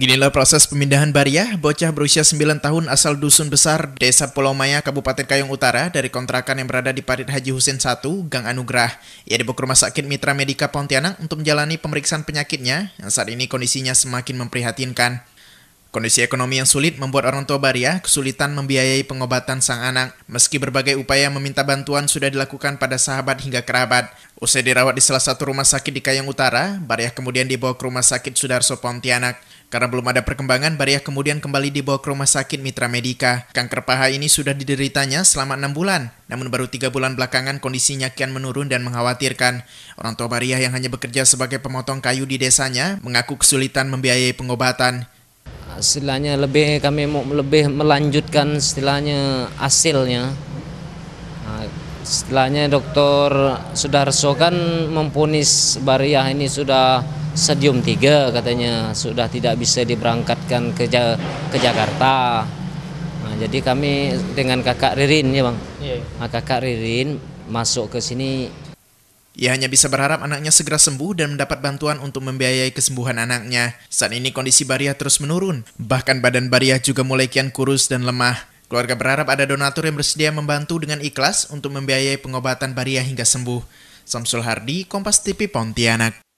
Beginilah proses pemindahan Bariah, bocah berusia 9 tahun asal Dusun Besar, Desa Pulau Maya, Kabupaten Kayong Utara, dari kontrakan yang berada di Parit Haji Husin 1, Gang Anugrah. Ia dibawa ke rumah sakit Mitra Medika Pontianak untuk menjalani pemeriksaan penyakitnya, yang saat ini kondisinya semakin memprihatinkan. Kondisi ekonomi yang sulit membuat orang tua Bariah kesulitan membiayai pengobatan sang anak, meski berbagai upaya meminta bantuan sudah dilakukan pada sahabat hingga kerabat. Usai dirawat di salah satu rumah sakit di Kayang Utara, Bariah kemudian dibawa ke rumah sakit Sudarso Pontianak. Karena belum ada perkembangan, Bariah kemudian kembali dibawa ke rumah sakit Mitra Medika. Kanker paha ini sudah dideritanya selama enam bulan, namun baru tiga bulan belakangan kondisinya kian menurun dan mengkhawatirkan. Orang tua Bariah yang hanya bekerja sebagai pemotong kayu di desanya mengaku kesulitan membiayai pengobatan istilahnya lebih kami mau lebih melanjutkan istilahnya hasilnya nah, istilahnya dokter Sudarso kan memponis Bariah ini sudah stadium 3 katanya sudah tidak bisa diberangkatkan ke ja ke Jakarta nah, jadi kami dengan kakak Ririn ya bang iya. nah, kakak Ririn masuk ke sini ia hanya bisa berharap anaknya segera sembuh dan mendapat bantuan untuk membiayai kesembuhan anaknya. Saat ini kondisi Bariah terus menurun, bahkan badan Bariah juga mulai kian kurus dan lemah. Keluarga berharap ada donatur yang bersedia membantu dengan ikhlas untuk membiayai pengobatan Bariah hingga sembuh. Samsul Hardi, Kompas TV Pontianak.